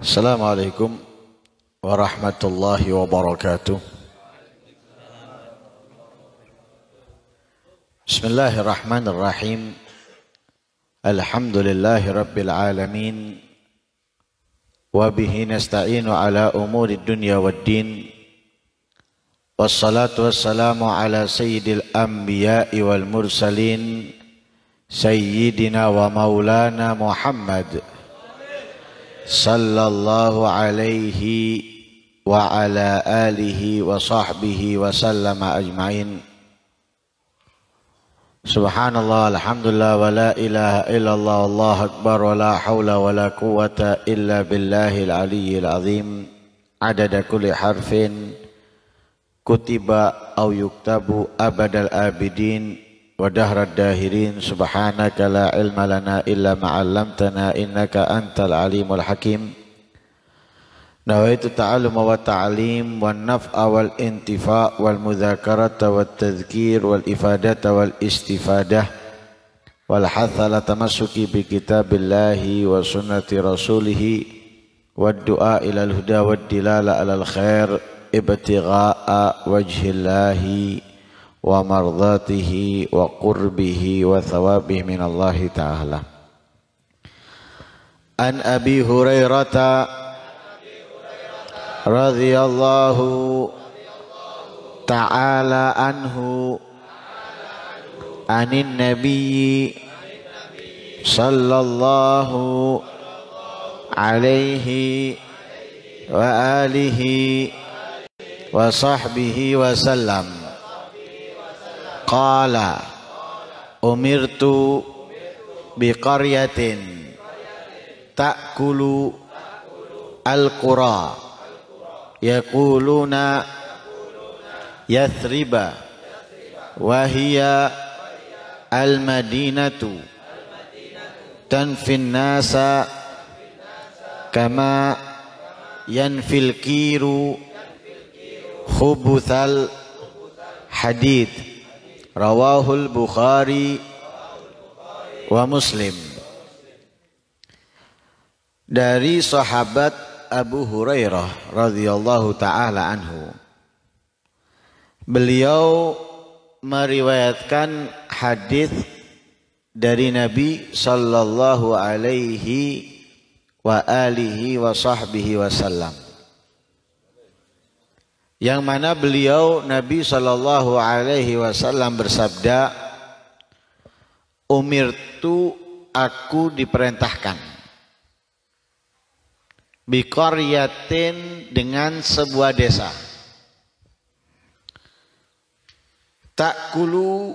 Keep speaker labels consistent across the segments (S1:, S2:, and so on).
S1: Assalamualaikum warahmatullahi wabarakatuh Bismillahirrahmanirrahim Alhamdulillahi rabbil alamin Wabihi nasta'inu ala umuri dunia wad Wassalatu wassalamu ala sayyidil anbiya'i wal mursalin Sayyidina wa maulana muhammad صلى الله عليه وعلى آله وصحبه وسلم أجمعين سبحان الله الحمد لله ولا إله إلا الله الله أكبر ولا حول ولا قوة إلا بالله العلي العظيم عدد كل حرف كتب أو يكتب أبد الآبدين ودهر الداهرين سبحانك لا علم لنا إلا ما علمتنا إنك أنت العليم الحكيم نويت التعلم والتعليم والنفع والانتفاع والمذاكرة والتذكير والإفادة والاستفادة والحث على تمسك بكتاب الله وسنة رسوله والدعاء إلى الهدى والدلالة على الخير ابتغاء وجه الله ومرضاته وقربه وثوابه من الله تعالى عن أبي هريرة رضي الله تعالى عنه عن النبي صلى الله عليه وآله وصحبه وسلم Qala umirtu biqaryatin ta'kulu al-qura yaquluna yathriba wa hiya al-madinatu tanfin nasa kama yanfil kiru khubuthal hadith rawahul Bukhari wa Muslim. Dari sahabat Abu Hurairah radhiyallahu taala anhu. Beliau meriwayatkan hadis dari Nabi sallallahu alaihi wa alihi wa sahbihi wasallam yang mana beliau Nabi Shallallahu Alaihi Wasallam bersabda, umirtu aku diperintahkan bikoryatin dengan sebuah desa tak kulu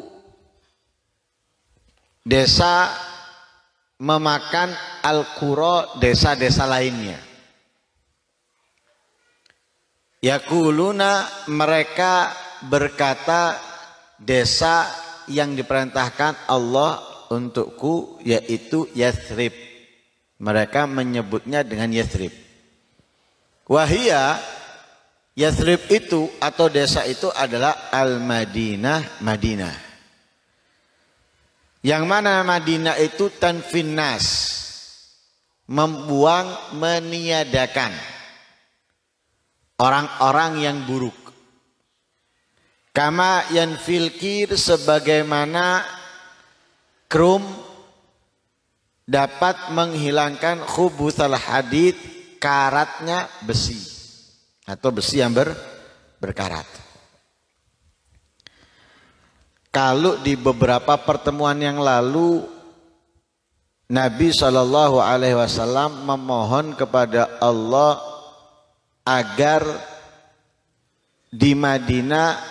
S1: desa memakan al desa-desa lainnya Yakuluna mereka berkata desa yang diperintahkan Allah untukku yaitu Yathrib. Mereka menyebutnya dengan Yathrib. Wahia Yathrib itu atau desa itu adalah Al-Madinah, Madinah. Yang mana Madinah itu tanfinnas. Membuang, meniadakan orang-orang yang buruk. Kama yang filkir sebagaimana krum dapat menghilangkan khubutal hadid karatnya besi atau besi yang ber, berkarat. Kalau di beberapa pertemuan yang lalu Nabi Shallallahu Alaihi Wasallam memohon kepada Allah agar di Madinah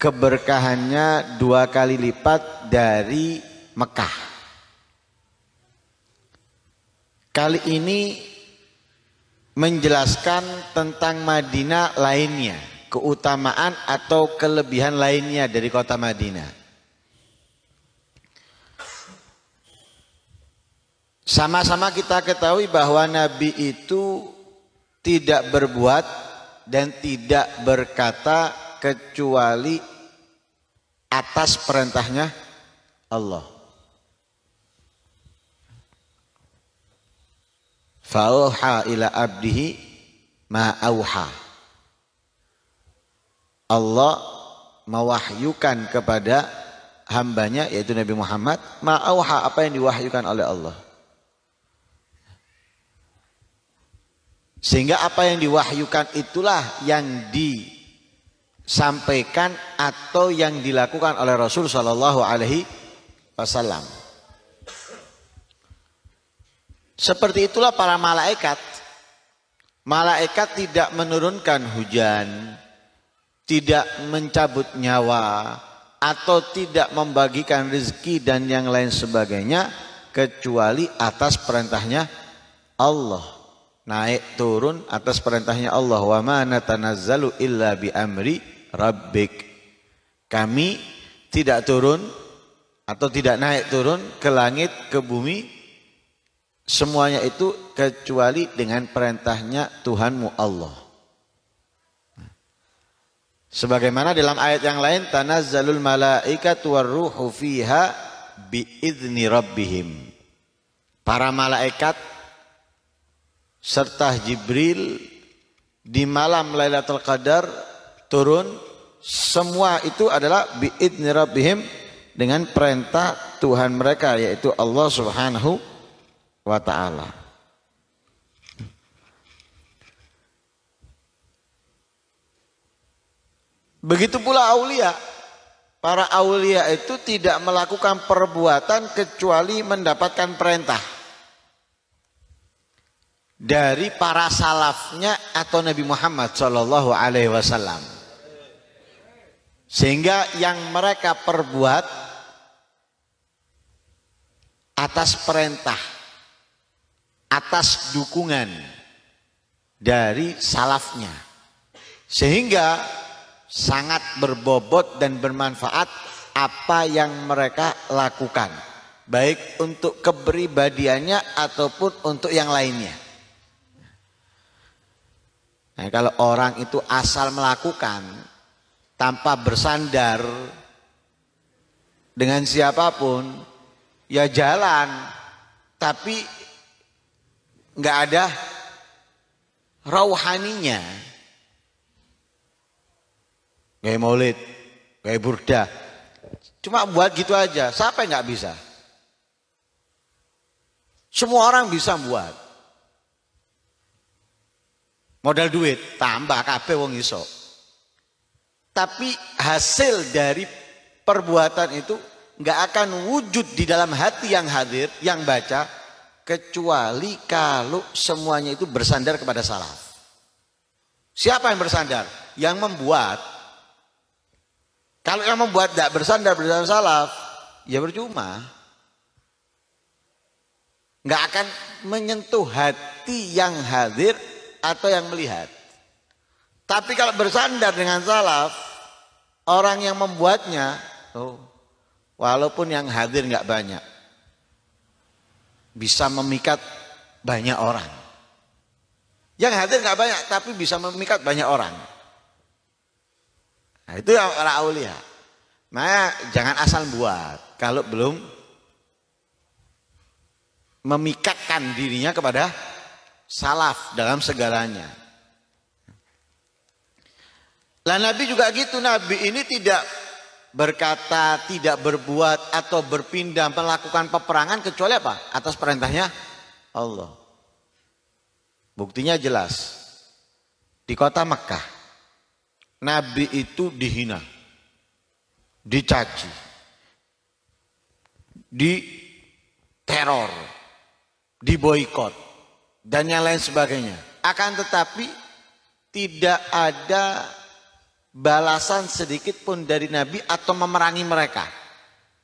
S1: keberkahannya dua kali lipat dari Mekah. Kali ini menjelaskan tentang Madinah lainnya, keutamaan atau kelebihan lainnya dari kota Madinah. Sama-sama kita ketahui bahwa Nabi itu tidak berbuat dan tidak berkata kecuali atas perintahnya Allah. Fa'auha ila abdihi ma'auha. Allah mewahyukan kepada hambanya yaitu Nabi Muhammad ma'auha apa yang diwahyukan oleh Allah. Sehingga apa yang diwahyukan itulah yang disampaikan atau yang dilakukan oleh Rasul Shallallahu Alaihi Wasallam. Seperti itulah para malaikat. Malaikat tidak menurunkan hujan, tidak mencabut nyawa, atau tidak membagikan rezeki dan yang lain sebagainya, kecuali atas perintahnya Allah naik turun atas perintahnya Allah wa ma natanazzalu illa bi amri rabbik kami tidak turun atau tidak naik turun ke langit ke bumi semuanya itu kecuali dengan perintahnya Tuhanmu Allah sebagaimana dalam ayat yang lain tanazzalul malaikatu warruhu fiha idzni rabbihim para malaikat serta Jibril di malam Lailatul Qadar turun semua itu adalah biidni rabbihim dengan perintah Tuhan mereka yaitu Allah Subhanahu wa taala. Begitu pula aulia. Para aulia itu tidak melakukan perbuatan kecuali mendapatkan perintah dari para salafnya atau Nabi Muhammad Shallallahu Alaihi Wasallam. Sehingga yang mereka perbuat atas perintah, atas dukungan dari salafnya. Sehingga sangat berbobot dan bermanfaat apa yang mereka lakukan. Baik untuk keberibadiannya ataupun untuk yang lainnya. Nah, kalau orang itu asal melakukan tanpa bersandar dengan siapapun, ya jalan, tapi nggak ada rauhaninya. Gaya maulid, gaya burda. Cuma buat gitu aja, siapa yang nggak bisa? Semua orang bisa buat. Modal duit tambah kabeh wong iso. Tapi hasil dari perbuatan itu nggak akan wujud di dalam hati yang hadir, yang baca kecuali kalau semuanya itu bersandar kepada salaf. Siapa yang bersandar? Yang membuat. Kalau yang membuat tidak bersandar bersandar salaf, ya berjuma, Nggak akan menyentuh hati yang hadir atau yang melihat. Tapi kalau bersandar dengan salaf, orang yang membuatnya, oh, walaupun yang hadir nggak banyak, bisa memikat banyak orang. Yang hadir nggak banyak, tapi bisa memikat banyak orang. Nah, itu yang para aulia. Nah jangan asal buat kalau belum memikatkan dirinya kepada salaf dalam segalanya. Lah Nabi juga gitu, Nabi ini tidak berkata, tidak berbuat atau berpindah melakukan peperangan kecuali apa? Atas perintahnya Allah. Buktinya jelas. Di kota Mekah, Nabi itu dihina, dicaci, diteror, teror, dan yang lain sebagainya. Akan tetapi tidak ada balasan sedikit pun dari Nabi atau memerangi mereka.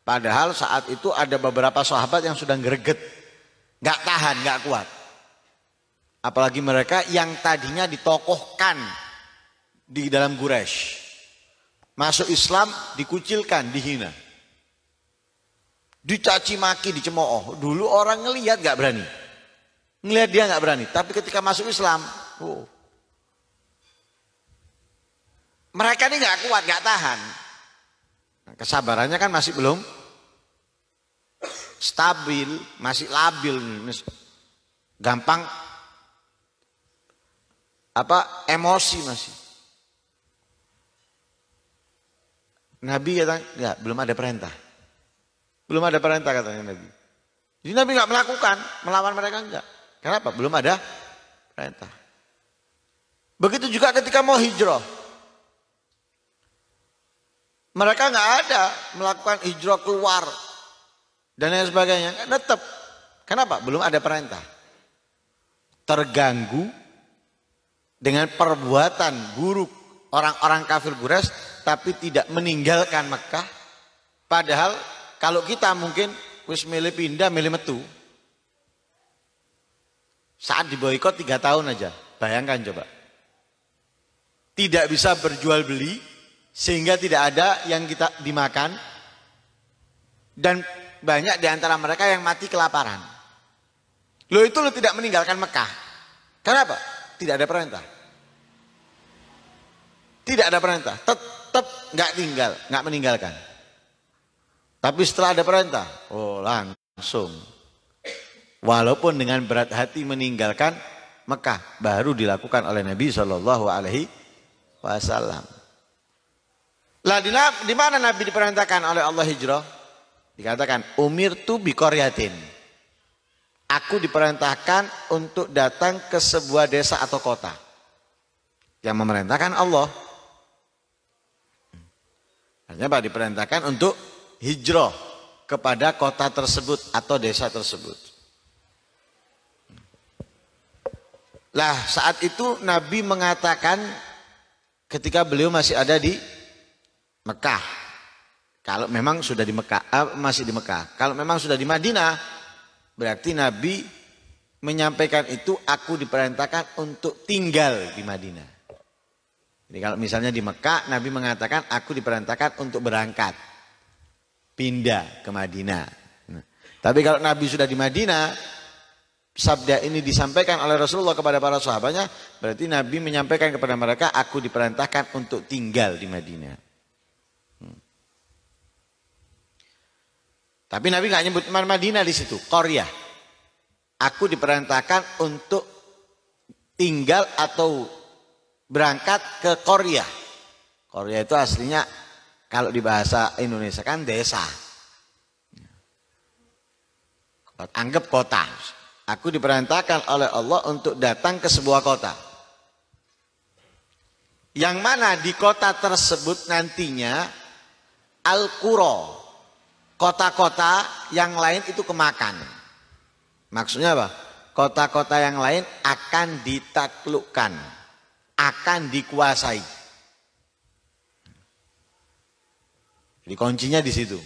S1: Padahal saat itu ada beberapa sahabat yang sudah greget. Gak tahan, gak kuat. Apalagi mereka yang tadinya ditokohkan di dalam Quraisy. Masuk Islam dikucilkan, dihina. Dicaci maki, dicemooh. Dulu orang ngelihat gak berani. Ngelihat dia nggak berani. Tapi ketika masuk Islam, oh. mereka ini nggak kuat, nggak tahan. Nah, kesabarannya kan masih belum stabil, masih labil, gampang apa emosi masih. Nabi kata nggak belum ada perintah, belum ada perintah katanya Nabi. Jadi Nabi nggak melakukan, melawan mereka enggak. Kenapa? Belum ada perintah. Begitu juga ketika mau hijrah. Mereka nggak ada melakukan hijrah keluar dan lain sebagainya. Tetap. Kenapa? Belum ada perintah. Terganggu dengan perbuatan buruk orang-orang kafir Quraisy tapi tidak meninggalkan Mekah. Padahal kalau kita mungkin wis milih pindah, milih metu, saat diboikot tiga tahun aja. Bayangkan coba. Tidak bisa berjual beli sehingga tidak ada yang kita dimakan dan banyak di antara mereka yang mati kelaparan. Lo itu lo tidak meninggalkan Mekah. Kenapa? Tidak ada perintah. Tidak ada perintah. Tetap nggak tinggal, nggak meninggalkan. Tapi setelah ada perintah, oh langsung Walaupun dengan berat hati meninggalkan Mekah baru dilakukan oleh Nabi Shallallahu Alaihi Wasallam. Lah di mana Nabi diperintahkan oleh Allah hijrah? Dikatakan umir tu bikoriatin. Aku diperintahkan untuk datang ke sebuah desa atau kota. Yang memerintahkan Allah. Hanya Pak diperintahkan untuk hijrah kepada kota tersebut atau desa tersebut. Lah saat itu Nabi mengatakan ketika beliau masih ada di Mekah. Kalau memang sudah di Mekah, eh, masih di Mekah. Kalau memang sudah di Madinah, berarti Nabi menyampaikan itu aku diperintahkan untuk tinggal di Madinah. Jadi kalau misalnya di Mekah, Nabi mengatakan aku diperintahkan untuk berangkat. Pindah ke Madinah. Nah, tapi kalau Nabi sudah di Madinah, sabda ini disampaikan oleh Rasulullah kepada para sahabatnya, berarti Nabi menyampaikan kepada mereka, aku diperintahkan untuk tinggal di Madinah. Hmm. Tapi Nabi nggak nyebut Madinah di situ, Korea. Aku diperintahkan untuk tinggal atau berangkat ke Korea. Korea itu aslinya kalau di bahasa Indonesia kan desa. Anggap kota. Aku diperintahkan oleh Allah untuk datang ke sebuah kota. Yang mana di kota tersebut nantinya Al-Qura. Kota-kota yang lain itu kemakan. Maksudnya apa? Kota-kota yang lain akan ditaklukkan. Akan dikuasai. Jadi kuncinya di situ.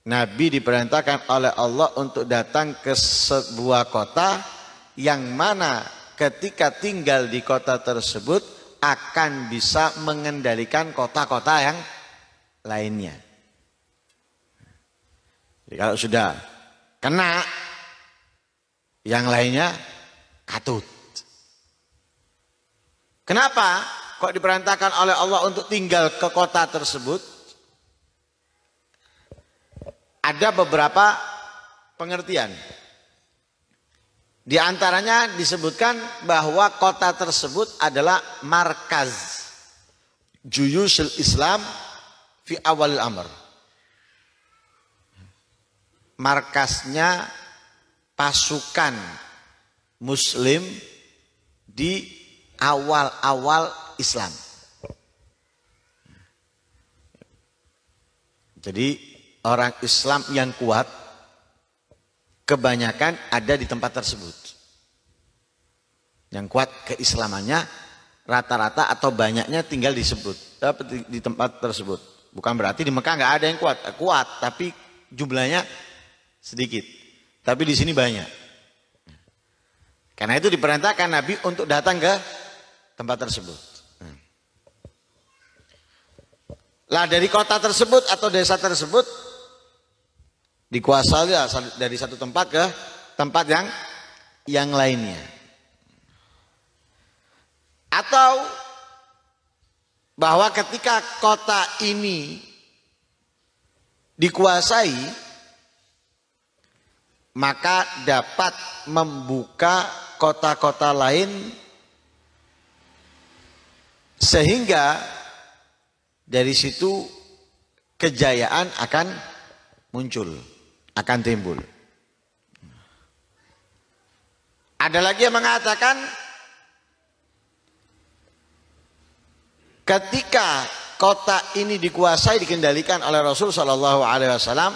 S1: Nabi diperintahkan oleh Allah untuk datang ke sebuah kota yang mana ketika tinggal di kota tersebut akan bisa mengendalikan kota-kota yang lainnya. Jadi kalau sudah kena yang lainnya katut. Kenapa kok diperintahkan oleh Allah untuk tinggal ke kota tersebut? ada beberapa pengertian. Di antaranya disebutkan bahwa kota tersebut adalah markaz juyusul Islam fi awal amr. Markasnya pasukan muslim di awal-awal Islam. Jadi orang Islam yang kuat kebanyakan ada di tempat tersebut. Yang kuat keislamannya rata-rata atau banyaknya tinggal disebut di tempat tersebut. Bukan berarti di Mekah nggak ada yang kuat, kuat tapi jumlahnya sedikit. Tapi di sini banyak. Karena itu diperintahkan Nabi untuk datang ke tempat tersebut. Lah dari kota tersebut atau desa tersebut dikuasai dari satu tempat ke tempat yang yang lainnya. Atau bahwa ketika kota ini dikuasai maka dapat membuka kota-kota lain sehingga dari situ kejayaan akan muncul akan timbul. Ada lagi yang mengatakan ketika kota ini dikuasai dikendalikan oleh Rasul Shallallahu Alaihi Wasallam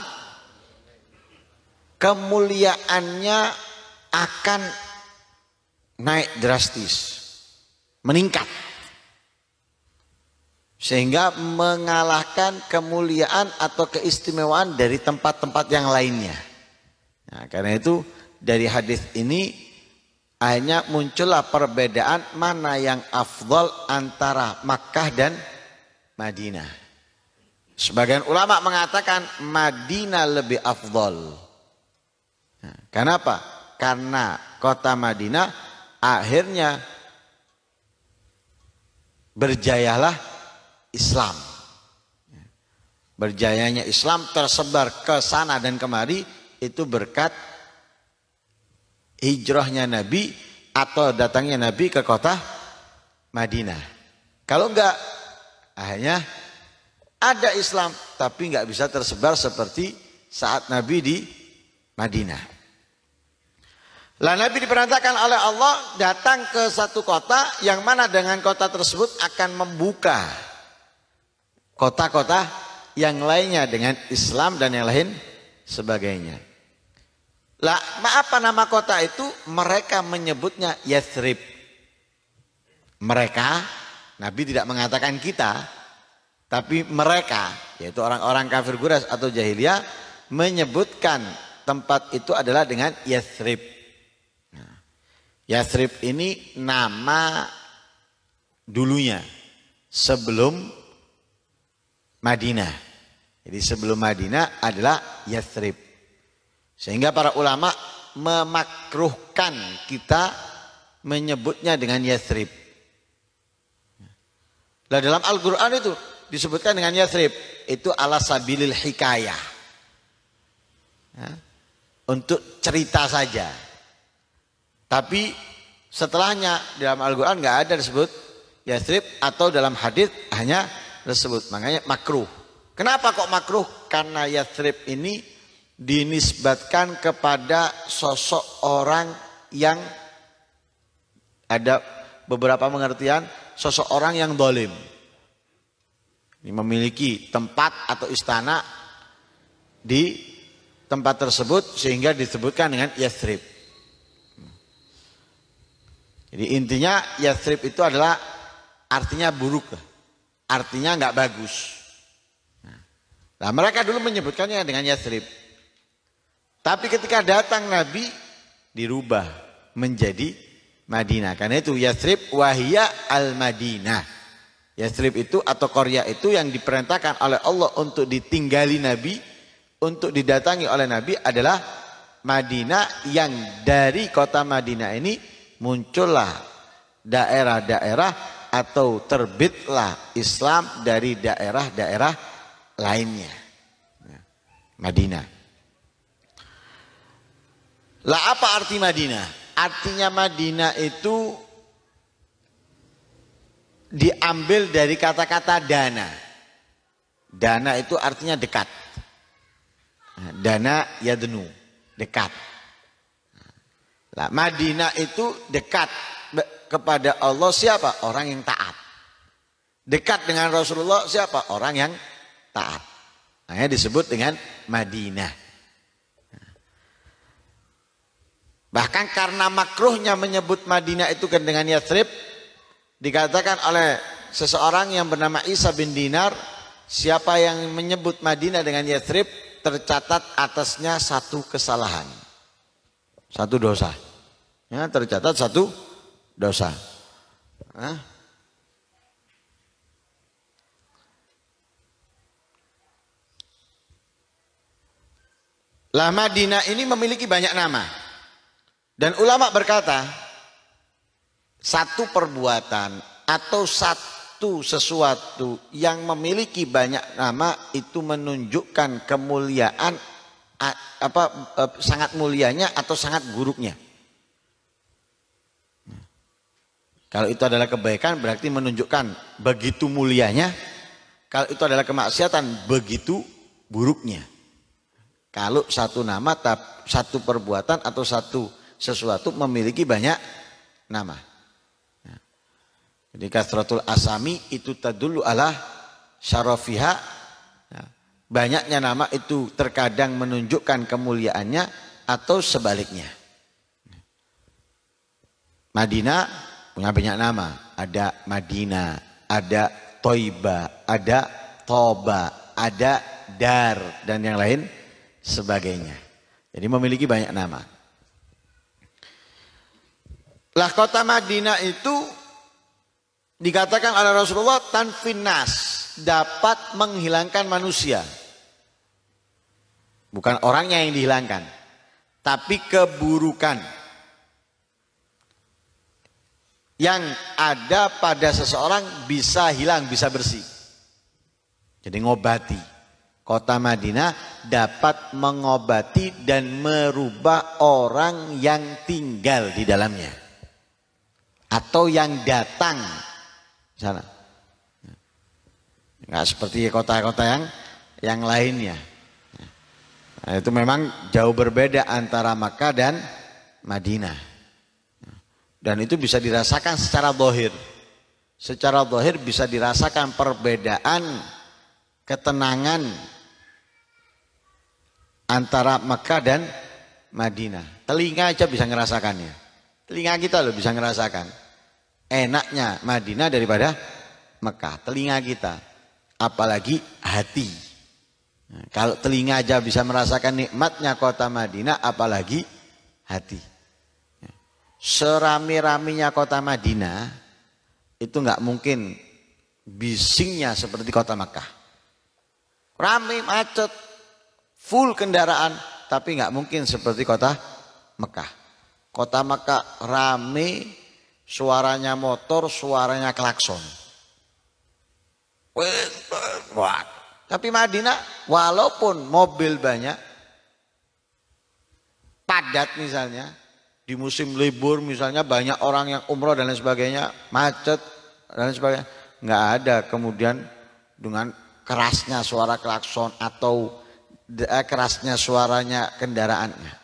S1: kemuliaannya akan naik drastis meningkat sehingga mengalahkan kemuliaan atau keistimewaan dari tempat-tempat yang lainnya. Nah, karena itu dari hadis ini akhirnya muncullah perbedaan mana yang afdol antara Makkah dan Madinah. Sebagian ulama mengatakan Madinah lebih afdol. Nah, kenapa? Karena kota Madinah akhirnya berjayalah Islam. Berjayanya Islam tersebar ke sana dan kemari itu berkat hijrahnya Nabi atau datangnya Nabi ke kota Madinah. Kalau enggak akhirnya ada Islam tapi enggak bisa tersebar seperti saat Nabi di Madinah. Lah Nabi diperintahkan oleh Allah datang ke satu kota yang mana dengan kota tersebut akan membuka kota-kota yang lainnya dengan Islam dan yang lain sebagainya. Lah, apa nama kota itu? Mereka menyebutnya Yathrib. Mereka, Nabi tidak mengatakan kita, tapi mereka, yaitu orang-orang kafir Quraisy atau jahiliyah menyebutkan tempat itu adalah dengan Yathrib. Nah, Yathrib ini nama dulunya sebelum Madinah. Jadi sebelum Madinah adalah Yathrib. Sehingga para ulama memakruhkan kita menyebutnya dengan Yathrib. Nah dalam Al-Quran itu disebutkan dengan Yathrib. Itu ala sabilil hikayah. Ya, untuk cerita saja. Tapi setelahnya dalam Al-Quran nggak ada disebut Yathrib atau dalam hadis hanya tersebut. Makanya makruh. Kenapa kok makruh? Karena Yathrib ini dinisbatkan kepada sosok orang yang ada beberapa pengertian sosok orang yang dolim. Ini memiliki tempat atau istana di tempat tersebut sehingga disebutkan dengan Yathrib. Jadi intinya Yathrib itu adalah artinya buruk artinya nggak bagus. Nah, mereka dulu menyebutkannya dengan Yathrib. Tapi ketika datang Nabi dirubah menjadi Madinah. Karena itu Yathrib wahia al-Madinah. Yathrib itu atau Korea itu yang diperintahkan oleh Allah untuk ditinggali Nabi, untuk didatangi oleh Nabi adalah Madinah yang dari kota Madinah ini muncullah daerah-daerah atau terbitlah Islam dari daerah-daerah lainnya. Ya. Madinah. Lah apa arti Madinah? Artinya Madinah itu diambil dari kata-kata dana. Dana itu artinya dekat. Ya, dana ya yadnu, dekat. Lah Madinah itu dekat kepada Allah siapa? Orang yang taat. Dekat dengan Rasulullah siapa? Orang yang taat. Makanya disebut dengan Madinah. Bahkan karena makruhnya menyebut Madinah itu kan dengan Yathrib. Dikatakan oleh seseorang yang bernama Isa bin Dinar. Siapa yang menyebut Madinah dengan Yathrib. Tercatat atasnya satu kesalahan. Satu dosa. Ya, tercatat satu dosa. Hah? Lah Madinah ini memiliki banyak nama. Dan ulama berkata, satu perbuatan atau satu sesuatu yang memiliki banyak nama itu menunjukkan kemuliaan apa e, sangat mulianya atau sangat buruknya. Kalau itu adalah kebaikan berarti menunjukkan begitu mulianya. Kalau itu adalah kemaksiatan begitu buruknya. Kalau satu nama, satu perbuatan atau satu sesuatu memiliki banyak nama. Nah. Jadi kasratul asami itu tadulu ala syarofiha. Nah. Banyaknya nama itu terkadang menunjukkan kemuliaannya atau sebaliknya. Nah. Madinah punya banyak nama. Ada Madinah, ada Toiba, ada Toba, ada Dar, dan yang lain sebagainya. Jadi memiliki banyak nama. Lah kota Madinah itu dikatakan oleh Rasulullah tanfinas dapat menghilangkan manusia. Bukan orangnya yang dihilangkan, tapi keburukan yang ada pada seseorang bisa hilang, bisa bersih. Jadi ngobati. Kota Madinah dapat mengobati dan merubah orang yang tinggal di dalamnya. Atau yang datang sana. Nggak seperti kota-kota yang yang lainnya. Nah, itu memang jauh berbeda antara Makkah dan Madinah. Dan itu bisa dirasakan secara dohir. Secara dohir bisa dirasakan perbedaan ketenangan antara Mekah dan Madinah. Telinga aja bisa ngerasakannya. Telinga kita loh bisa ngerasakan. Enaknya Madinah daripada Mekah. Telinga kita. Apalagi hati. kalau telinga aja bisa merasakan nikmatnya kota Madinah apalagi hati serami-raminya kota Madinah itu nggak mungkin bisingnya seperti kota Mekah. Rame macet, full kendaraan, tapi nggak mungkin seperti kota Mekah. Kota Mekah rame, suaranya motor, suaranya klakson. Tapi Madinah walaupun mobil banyak, padat misalnya, di musim libur misalnya banyak orang yang umroh dan lain sebagainya, macet dan lain sebagainya. Nggak ada kemudian dengan kerasnya suara klakson atau eh, kerasnya suaranya kendaraannya.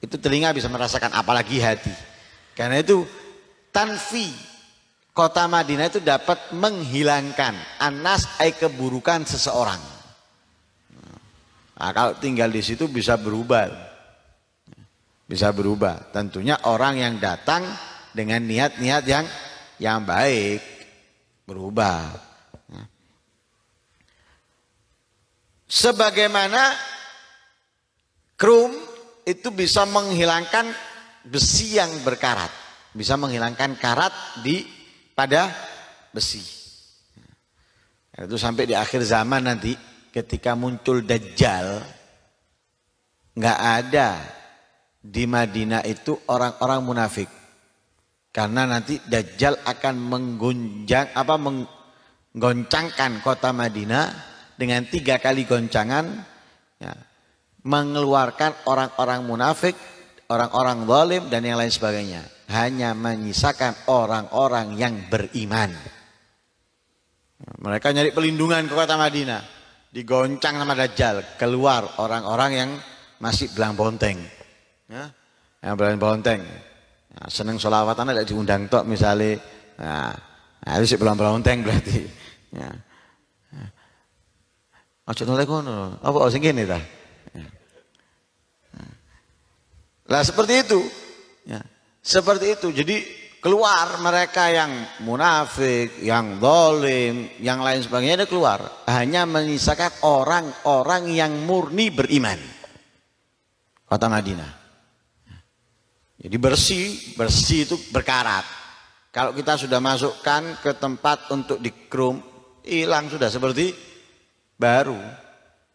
S1: Itu telinga bisa merasakan apalagi hati. Karena itu tanfi kota Madinah itu dapat menghilangkan anas ai keburukan seseorang. Nah, kalau tinggal di situ bisa berubah. Bisa berubah. Tentunya orang yang datang dengan niat-niat yang yang baik berubah. Ya. Sebagaimana krum itu bisa menghilangkan besi yang berkarat, bisa menghilangkan karat di pada besi. Ya, itu sampai di akhir zaman nanti ketika muncul dajjal nggak ada di Madinah itu orang-orang munafik. Karena nanti Dajjal akan menggunjang apa menggoncangkan kota Madinah dengan tiga kali goncangan ya, mengeluarkan orang-orang munafik, orang-orang zalim dan yang lain sebagainya. Hanya menyisakan orang-orang yang beriman. Mereka nyari pelindungan ke kota Madinah. Digoncang sama Dajjal. Keluar orang-orang yang masih bilang bonteng. Ya. Yang berani bonteng. ya, seneng sholawat anak tidak diundang tok misalnya. Nah, ya, harus sih belum bonteng berarti. Ya. Ojo ya. nolak kono. Apa orang sing dah? ta? Ya. Lah seperti itu. Ya. Seperti itu. Jadi keluar mereka yang munafik, yang dolim, yang lain sebagainya itu keluar. Hanya menyisakan orang-orang yang murni beriman. Kota Madinah. Jadi bersih, bersih itu berkarat. Kalau kita sudah masukkan ke tempat untuk dikrum, hilang sudah seperti baru.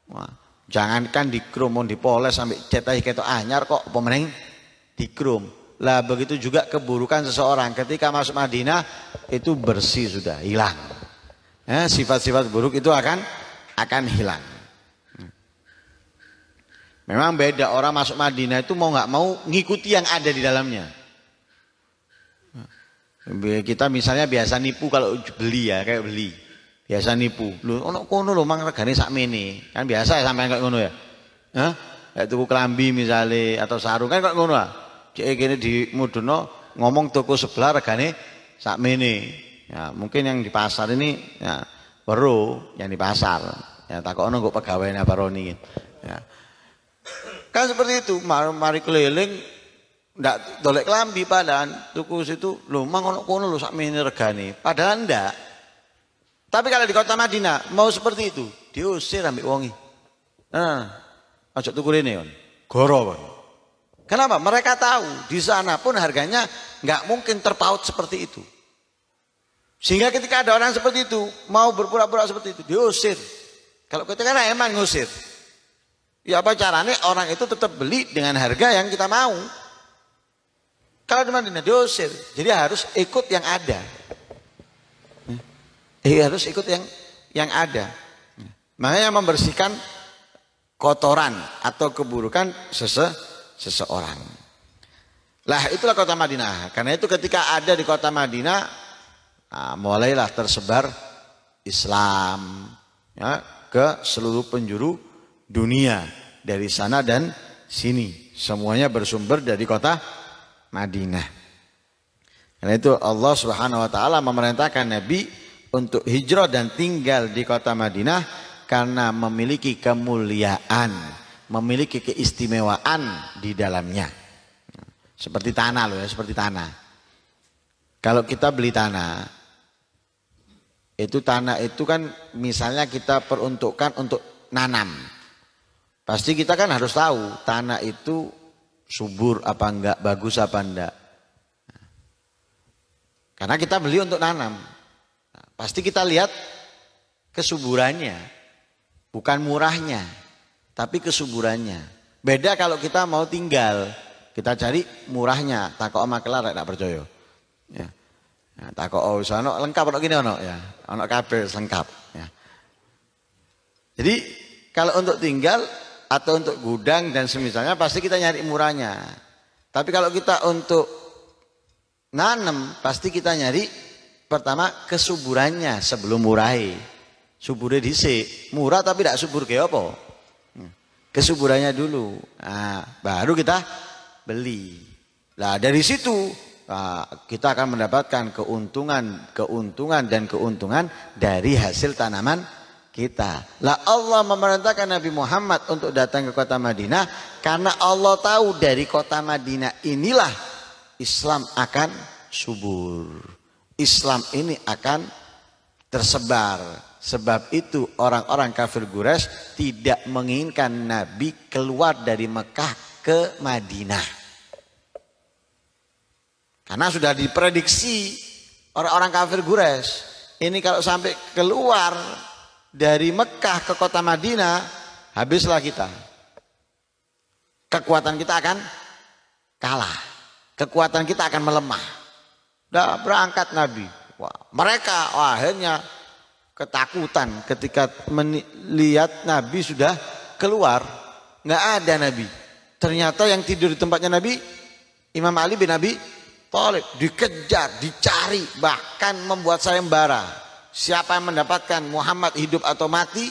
S1: Wah, jangankan dikrum, mau dipoles sampai cetai ketok anyar kok pemenang dikrum. Lah begitu juga keburukan seseorang ketika masuk Madinah itu bersih sudah hilang. Eh, sifat-sifat buruk itu akan akan hilang. Memang beda orang masuk Madinah itu mau nggak mau ngikuti yang ada di dalamnya. Kita misalnya biasa nipu kalau beli ya, kayak beli. Biasa nipu. Lu ono kono lo mang regane sakmene. Kan biasa ya sampean kok ngono ya. Hah? Kayak tuku kelambi misalnya atau sarung kan kok ngono ah. Cek kene di Mudono ngomong tuku sebelah regane sakmene. Ya, mungkin yang di pasar ini ya baru yang di pasar. Ya takokno kok pegawai baroni. Ya. Kan seperti itu, mari, mari keliling ndak dolek lambi padahal tuku situ lu mang ono kono lu sak mene regane. Padahal ndak. Tapi kalau di kota Madinah mau seperti itu, diusir ambek wongi. Nah, aja tuku rene kon. Goro Kenapa? Mereka tahu di sana pun harganya nggak mungkin terpaut seperti itu. Sehingga ketika ada orang seperti itu mau berpura-pura seperti itu diusir. Kalau kita kan emang ngusir. Ya apa caranya orang itu tetap beli dengan harga yang kita mau. Kalau cuma diusir, jadi harus ikut yang ada. Eh, harus ikut yang yang ada. Makanya membersihkan kotoran atau keburukan sese, seseorang. Lah itulah kota Madinah. Karena itu ketika ada di kota Madinah, nah, mulailah tersebar Islam ya, ke seluruh penjuru dunia dari sana dan sini. Semuanya bersumber dari kota Madinah. Karena itu Allah Subhanahu wa taala memerintahkan Nabi untuk hijrah dan tinggal di kota Madinah karena memiliki kemuliaan, memiliki keistimewaan di dalamnya. Seperti tanah loh ya, seperti tanah. Kalau kita beli tanah, itu tanah itu kan misalnya kita peruntukkan untuk nanam Pasti kita kan harus tahu tanah itu subur apa enggak, bagus apa enggak. Karena kita beli untuk nanam. pasti kita lihat kesuburannya. Bukan murahnya, tapi kesuburannya. Beda kalau kita mau tinggal. Kita cari murahnya, takok oma kelar tak percaya. Ya. Nah, ya, takok oh, ono lengkap ono gini ono ya. Ono kabel lengkap ya. Jadi kalau untuk tinggal atau untuk gudang dan semisalnya pasti kita nyari murahnya. Tapi kalau kita untuk nanam pasti kita nyari pertama kesuburannya sebelum murai. subur dhisik, murah tapi tidak subur ke apa? Kesuburannya dulu. Nah, baru kita beli. Nah, dari situ nah, kita akan mendapatkan keuntungan, keuntungan dan keuntungan dari hasil tanaman kita. Lah Allah memerintahkan Nabi Muhammad untuk datang ke kota Madinah karena Allah tahu dari kota Madinah inilah Islam akan subur. Islam ini akan tersebar. Sebab itu orang-orang kafir Quraisy tidak menginginkan Nabi keluar dari Mekah ke Madinah. Karena sudah diprediksi orang-orang kafir Quraisy ini kalau sampai keluar dari Mekah ke kota Madinah, habislah kita. Kekuatan kita akan kalah. Kekuatan kita akan melemah. Dah berangkat Nabi. Wah, mereka wah, akhirnya ketakutan ketika melihat Nabi sudah keluar. Nggak ada Nabi. Ternyata yang tidur di tempatnya Nabi, Imam Ali bin Nabi Thalib dikejar, dicari, bahkan membuat sayembara siapa yang mendapatkan Muhammad hidup atau mati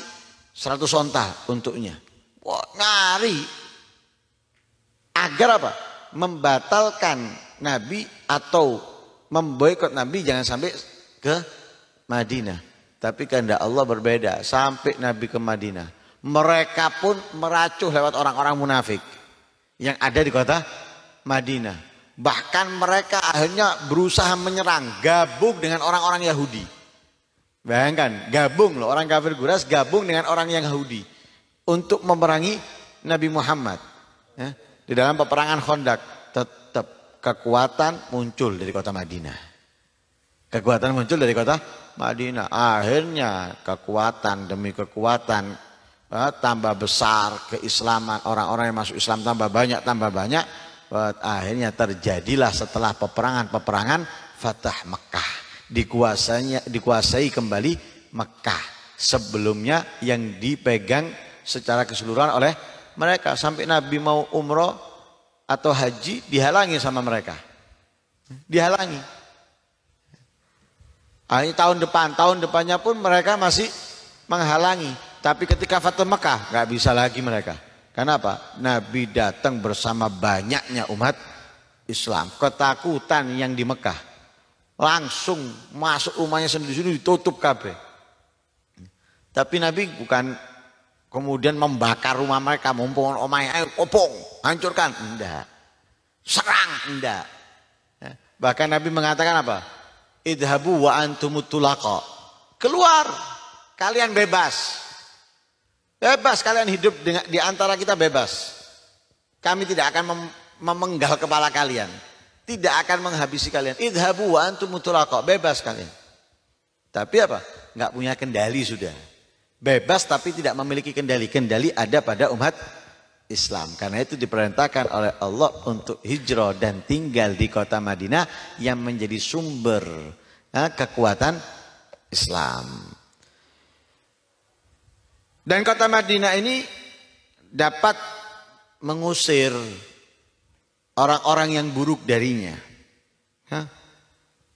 S1: 100 onta untuknya. Wah, nari Agar apa? Membatalkan Nabi atau memboikot Nabi jangan sampai ke Madinah. Tapi kehendak Allah berbeda sampai Nabi ke Madinah. Mereka pun meracuh lewat orang-orang munafik yang ada di kota Madinah. Bahkan mereka akhirnya berusaha menyerang, gabung dengan orang-orang Yahudi. Bayangkan, gabung loh orang kafir Quraisy gabung dengan orang yang Yahudi untuk memerangi Nabi Muhammad ya, di dalam peperangan Khandaq. Tetap kekuatan muncul dari kota Madinah. Kekuatan muncul dari kota Madinah. Akhirnya kekuatan demi kekuatan ya, tambah besar keislaman orang-orang yang masuk Islam tambah banyak tambah banyak. akhirnya terjadilah setelah peperangan-peperangan Fatah Mekah dikuasanya dikuasai kembali Mekah. Sebelumnya yang dipegang secara keseluruhan oleh mereka sampai Nabi mau umroh atau haji dihalangi sama mereka. Dihalangi. Ah, ini tahun depan, tahun depannya pun mereka masih menghalangi. Tapi ketika Fatah Mekah nggak bisa lagi mereka. karena apa Nabi datang bersama banyaknya umat Islam. Ketakutan yang di Mekah langsung masuk rumahnya sendiri sendiri ditutup kabeh. Tapi Nabi bukan kemudian membakar rumah mereka, mumpung omahnya ayo kopong, hancurkan, enggak. Serang, enggak. Ya, bahkan Nabi mengatakan apa? Idhabu wa antumutulaka. Keluar, kalian bebas. Bebas kalian hidup di antara kita bebas. Kami tidak akan memenggal kepala kalian tidak akan menghabisi kalian. Idhabu wa antum kok bebas kalian. Tapi apa? Nggak punya kendali sudah. Bebas tapi tidak memiliki kendali. Kendali ada pada umat Islam. Karena itu diperintahkan oleh Allah untuk hijrah dan tinggal di kota Madinah yang menjadi sumber kekuatan Islam. Dan kota Madinah ini dapat mengusir orang-orang yang buruk darinya. Hah?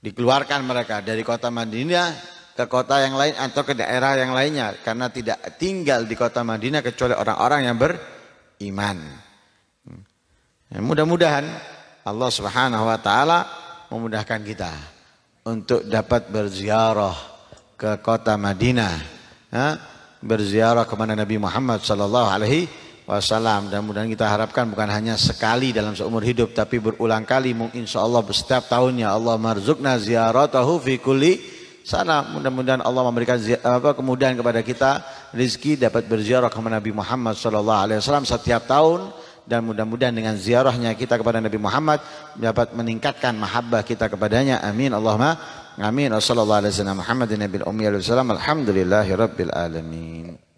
S1: Dikeluarkan mereka dari kota Madinah ke kota yang lain atau ke daerah yang lainnya karena tidak tinggal di kota Madinah kecuali orang-orang yang beriman. Hmm. Ya, mudah-mudahan Allah Subhanahu wa taala memudahkan kita untuk dapat berziarah ke kota Madinah, berziarah kepada Nabi Muhammad sallallahu alaihi Wassalam. Dan mudah-mudahan kita harapkan bukan hanya sekali dalam seumur hidup tapi berulang kali mungkin insya Allah setiap tahunnya Allah marzukna ziaratahu fi kulli sana mudah-mudahan Allah memberikan apa kemudahan kepada kita rizki dapat berziarah kepada Nabi Muhammad Shallallahu alaihi wasallam setiap tahun dan mudah-mudahan dengan ziarahnya kita kepada Nabi Muhammad dapat meningkatkan mahabbah kita kepadanya amin Allahumma amin Wassalamualaikum warahmatullahi wabarakatuh. Alhamdulillahirobbilalamin. alhamdulillahi rabbil alamin